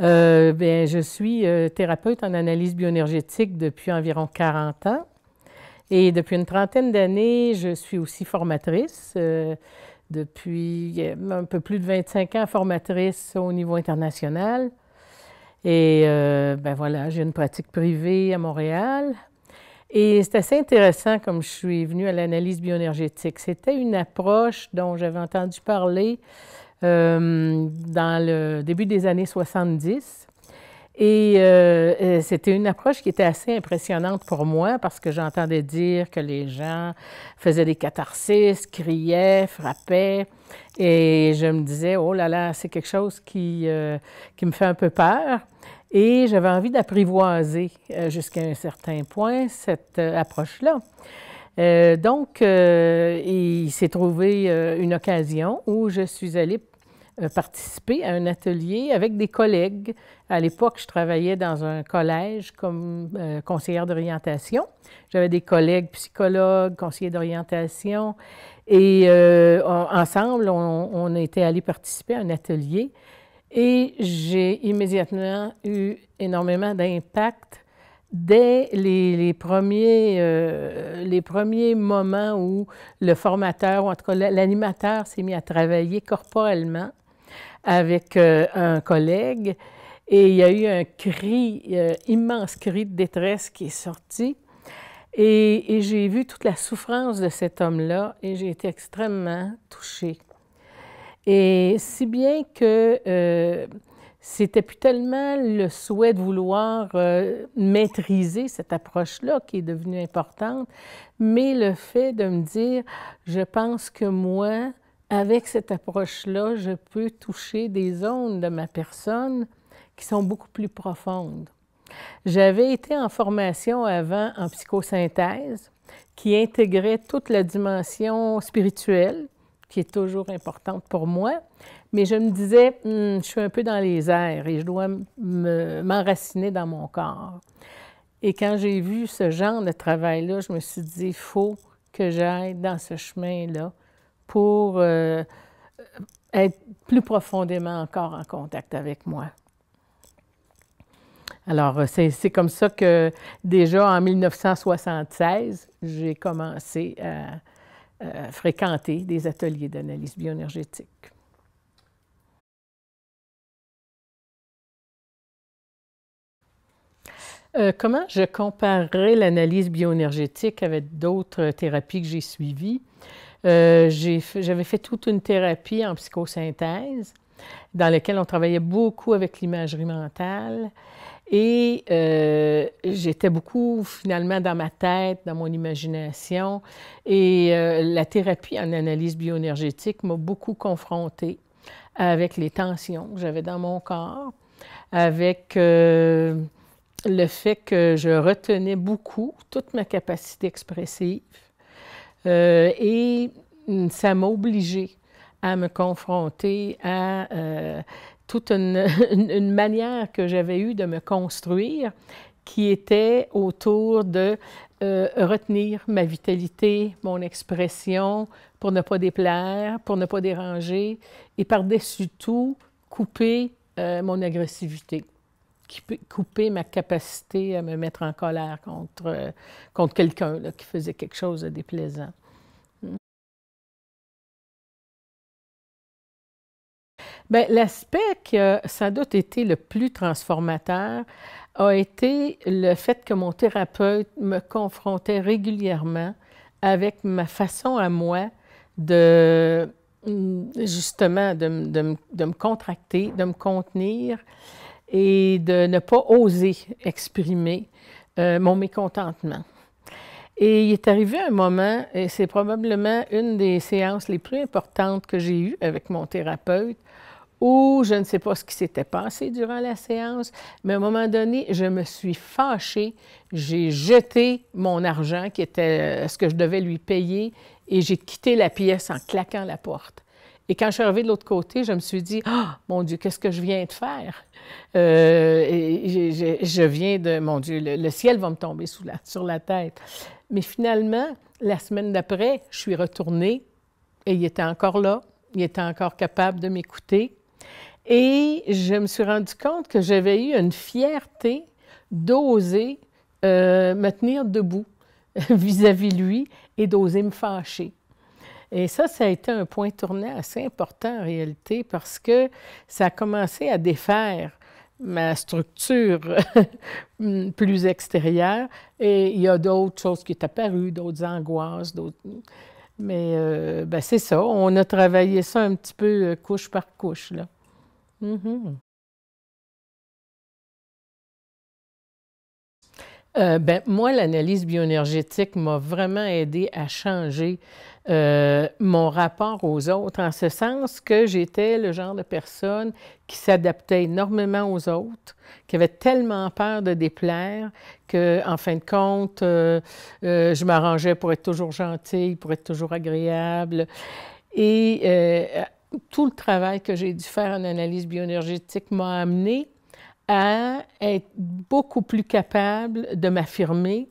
Euh, ben, je suis euh, thérapeute en analyse bioénergétique depuis environ 40 ans. Et depuis une trentaine d'années, je suis aussi formatrice. Euh, depuis un peu plus de 25 ans, formatrice au niveau international. Et ben voilà, j'ai une pratique privée à Montréal. Et c'est assez intéressant comme je suis venue à l'analyse bioénergétique. C'était une approche dont j'avais entendu parler euh, dans le début des années 70. Euh, et c'était une approche qui était assez impressionnante pour moi parce que j'entendais dire que les gens faisaient des catharsis, criaient, frappaient. Et je me disais, oh là là, c'est quelque chose qui, euh, qui me fait un peu peur. Et j'avais envie d'apprivoiser jusqu'à un certain point cette approche-là. donc, il s'est trouvé une occasion où je suis allée euh, participer à un atelier avec des collègues. À l'époque, je travaillais dans un collège comme euh, conseillère d'orientation. J'avais des collègues psychologues, conseillers d'orientation. Et euh, ensemble, on, était allés participer à un atelier. Et j'ai immédiatement eu énormément d'impact dès les, premiers, les premiers moments où le formateur, ou en tout cas l'animateur, s'est mis à travailler corporellement avec euh, un collègue et il y a eu un cri, euh, immense cri de détresse qui est sorti. Et, j'ai vu toute la souffrance de cet homme-là et j'ai été extrêmement touchée. Et si bien que euh, c'était plus tellement le souhait de vouloir euh, maîtriser cette approche-là qui est devenue importante, mais le fait de me dire, je pense que moi, avec cette approche-là, je peux toucher des zones de ma personne qui sont beaucoup plus profondes. J'avais été en formation avant en psychosynthèse qui intégrait toute la dimension spirituelle, qui est toujours importante pour moi, mais je me disais, hum, je suis un peu dans les airs et je dois m'enraciner dans mon corps. Et quand j'ai vu ce genre de travail-là, je me suis dit, il faut que j'aille dans ce chemin-là pour euh, euh, être plus profondément encore en contact avec moi. Alors, euh, c'est comme ça que déjà en 1976, j'ai commencé à, fréquenter des ateliers d'analyse bioénergétique. comment je comparerais l'analyse bioénergétique avec d'autres thérapies que j'ai suivies? Euh, j'avais fait toute une thérapie en psychosynthèse dans laquelle on travaillait beaucoup avec l'imagerie mentale. Et euh, j'étais beaucoup finalement dans ma tête, dans mon imagination. Et euh, la thérapie en analyse bioénergétique m'a beaucoup confrontée avec les tensions que j'avais dans mon corps, avec le fait que je retenais beaucoup toute ma capacité expressive. Euh, et mm, ça m'a obligée à me confronter à euh, toute une, manière que j'avais eue de me construire qui était autour de euh, retenir ma vitalité, mon expression pour ne pas déplaire, pour ne pas déranger et par-dessus tout couper mon agressivité qui couper ma capacité à me mettre en colère contre, euh, contre quelqu'un qui faisait quelque chose de déplaisant. Hmm. Ben, l'aspect l'aspect a sans doute été le plus transformateur a été le fait que mon thérapeute me confrontait régulièrement avec ma façon à moi de hmm, justement de, de me contracter, de me contenir et de ne pas oser exprimer euh, mon mécontentement. Et il est arrivé un moment, et c'est probablement une des séances les plus importantes que j'ai eues avec mon thérapeute, où je ne sais pas ce qui s'était passé durant la séance, mais à un moment donné, je me suis fâchée, j'ai jeté mon argent qui était euh, ce que je devais lui payer et j'ai quitté la pièce en claquant la porte. Et quand je suis arrivée de l'autre côté, je me suis dit, Ah, mon Dieu, qu'est-ce que je viens de faire? Euh, et je, viens de, mon Dieu, le, ciel va me tomber sur la tête. Mais finalement, la semaine d'après, je suis retournée et il était encore là, il était encore capable de m'écouter. Et je me suis rendu compte que j'avais eu une fierté d'oser euh, me tenir debout vis à -vis lui et d'oser me fâcher. Et ça, ça a été un point tournant assez important en réalité parce que ça a commencé à défaire ma structure hum, plus extérieure. Et il y a d'autres choses qui sont apparues, d'autres angoisses, d'autres. Hum. Mais euh, ben, c'est ça. On a travaillé ça un petit peu euh, couche par couche. Là. Mm-hmm. Euh, ben, moi, l'analyse bioénergétique m'a vraiment aidé à changer euh, mon rapport aux autres, en ce sens que j'étais le genre de personne qui s'adaptait énormément aux autres, qui avait tellement peur de déplaire que, en fin de compte, euh, je m'arrangeais pour être toujours gentille, pour être toujours agréable. Et tout le travail que j'ai dû faire en analyse bioénergétique m'a amené être beaucoup plus capable de m'affirmer,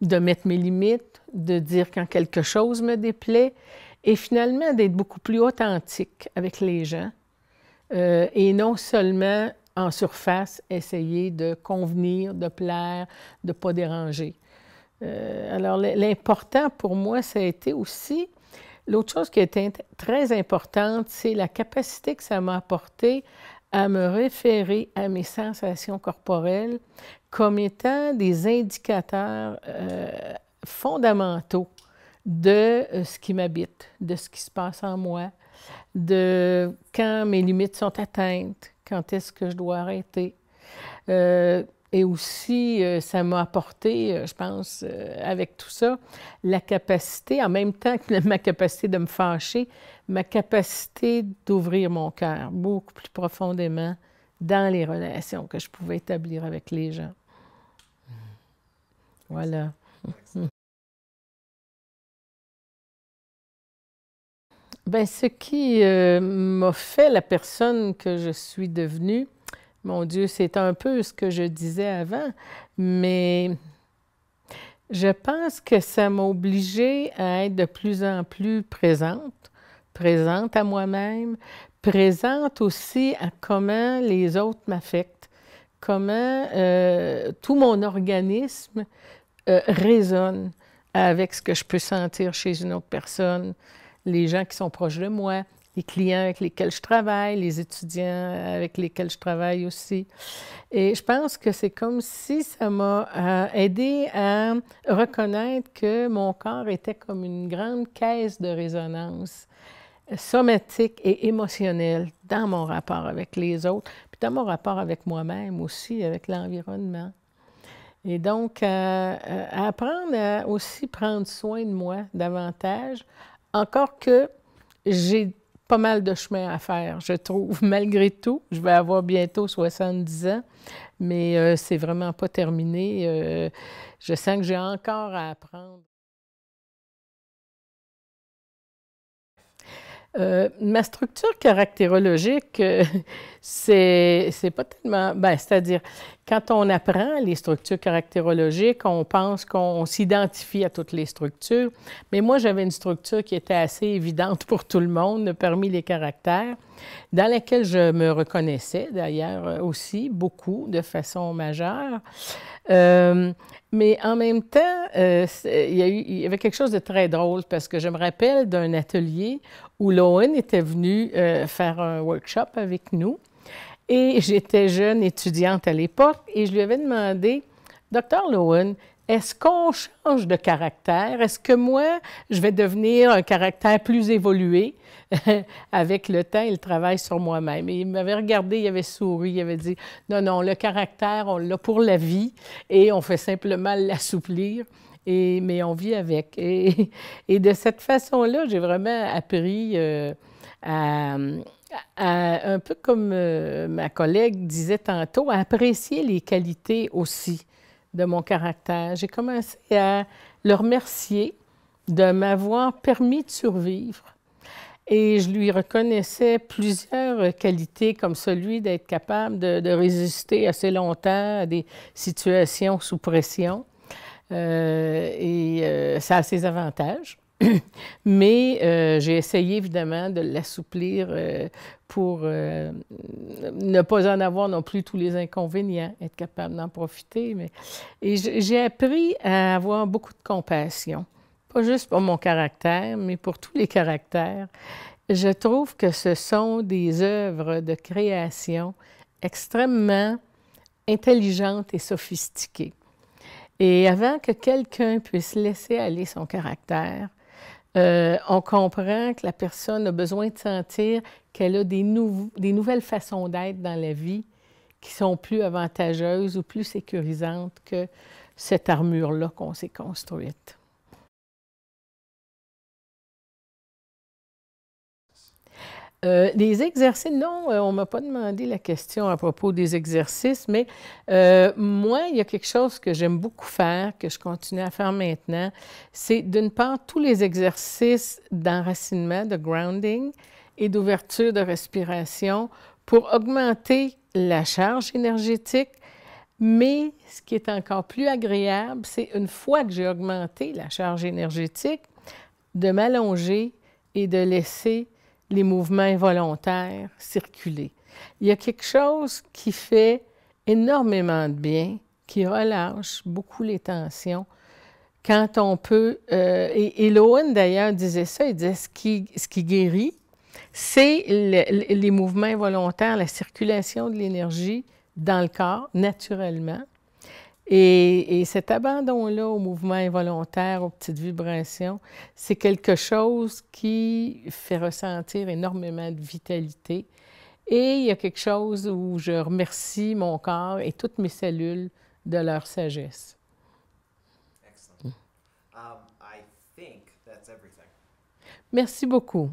de mettre mes limites, de dire quand quelque chose me déplaît, et finalement d'être beaucoup plus authentique avec les gens, euh, et non seulement en surface, essayer de convenir, de plaire, de ne pas déranger. Euh, alors, l'important pour moi, ça a été aussi, l'autre chose qui a été très importante, c'est la capacité que ça m'a apporté à me référer à mes sensations corporelles comme étant des indicateurs euh, fondamentaux de euh, ce qui m'habite, de ce qui se passe en moi, de quand mes limites sont atteintes, quand est-ce que je dois arrêter. Euh, et aussi, euh, ça m'a apporté, euh, je pense, euh, avec tout ça, la capacité, en même temps que ma capacité de me fâcher, ma capacité d'ouvrir mon cœur beaucoup plus profondément dans les relations que je pouvais établir avec les gens. Voilà. Bien, ce qui m'a fait la personne que je suis devenue, mon Dieu, c'est un peu ce que je disais avant, mais je pense que ça m'a obligée à être de plus en plus présente, présente à moi-même, présente aussi à comment les autres m'affectent, comment euh, tout mon organisme euh, résonne avec ce que je peux sentir chez une autre personne, les gens qui sont proches de moi les clients avec lesquels je travaille, les étudiants avec lesquels je travaille aussi. Et je pense que c'est comme si ça m'a euh, aidé à reconnaître que mon corps était comme une grande caisse de résonance somatique et émotionnelle dans mon rapport avec les autres, puis dans mon rapport avec moi-même aussi, avec l'environnement. Et donc, euh, euh, apprendre à aussi prendre soin de moi davantage, encore que j'ai pas mal de chemin à faire, je trouve. Malgré tout, je vais avoir bientôt 70 ans, mais euh, c'est vraiment pas terminé. Euh, je sens que j'ai encore à apprendre. Euh, ma structure caractérologique, euh, c'est pas tellement. Ben, c'est-à-dire, quand on apprend les structures caractérologiques, on pense qu'on s'identifie à toutes les structures. Mais moi, j'avais une structure qui était assez évidente pour tout le monde, parmi les caractères dans laquelle je me reconnaissais d'ailleurs euh, aussi beaucoup de façon majeure. Euh, mais en même temps, euh, il, y avait quelque chose de très drôle parce que je me rappelle d'un atelier où Lowen était venu faire un workshop avec nous. Et j'étais jeune étudiante à l'époque et je lui avais demandé, Docteur Lowen, est-ce qu'on change de caractère? Est-ce que moi, je vais devenir un caractère plus évolué avec le temps et le travail sur moi-même? il m'avait regardé, il avait souri, il avait dit, non, non, le caractère, on l'a pour la vie et on fait simplement l'assouplir. Et, mais on vit avec. Et, de cette façon-là, j'ai vraiment appris euh, à, un peu comme euh, ma collègue disait tantôt, à apprécier les qualités aussi de mon caractère. J'ai commencé à le remercier de m'avoir permis de survivre. Et je lui reconnaissais plusieurs qualités, comme celui d'être capable de, résister assez longtemps à des situations sous pression. Euh, et euh, ça a ses avantages. Mais euh, j'ai essayé évidemment de l'assouplir euh, pour euh, ne pas en avoir non plus tous les inconvénients, être capable d'en profiter. Mais... Et j'ai appris à avoir beaucoup de compassion, pas juste pour mon caractère, mais pour tous les caractères. Je trouve que ce sont des œuvres de création extrêmement intelligentes et sophistiquées. Et avant que quelqu'un puisse laisser aller son caractère, euh, on comprend que la personne a besoin de sentir qu'elle a des, des nouvelles façons d'être dans la vie qui sont plus avantageuses ou plus sécurisantes que cette armure-là qu'on s'est construite. les euh, exercices, non, euh, on ne m'a pas demandé la question à propos des exercices, mais euh, moi, il y a quelque chose que j'aime beaucoup faire, que je continue à faire maintenant, c'est d'une part tous les exercices d'enracinement, de grounding et d'ouverture de respiration pour augmenter la charge énergétique, mais ce qui est encore plus agréable, c'est une fois que j'ai augmenté la charge énergétique, de m'allonger et de laisser les mouvements volontaires circuler. Il y a quelque chose qui fait énormément de bien, qui relâche beaucoup les tensions. Quand on peut, euh, et, et d'ailleurs disait ça, il disait ce qui, ce guérit, c'est les mouvements volontaires, la circulation de l'énergie dans le corps naturellement. Et, cet abandon-là au mouvement involontaire, aux petites vibrations, c'est quelque chose qui fait ressentir énormément de vitalité. Et il y a quelque chose où je remercie mon corps et toutes mes cellules de leur sagesse. Excellent. Um, I think that's Merci beaucoup.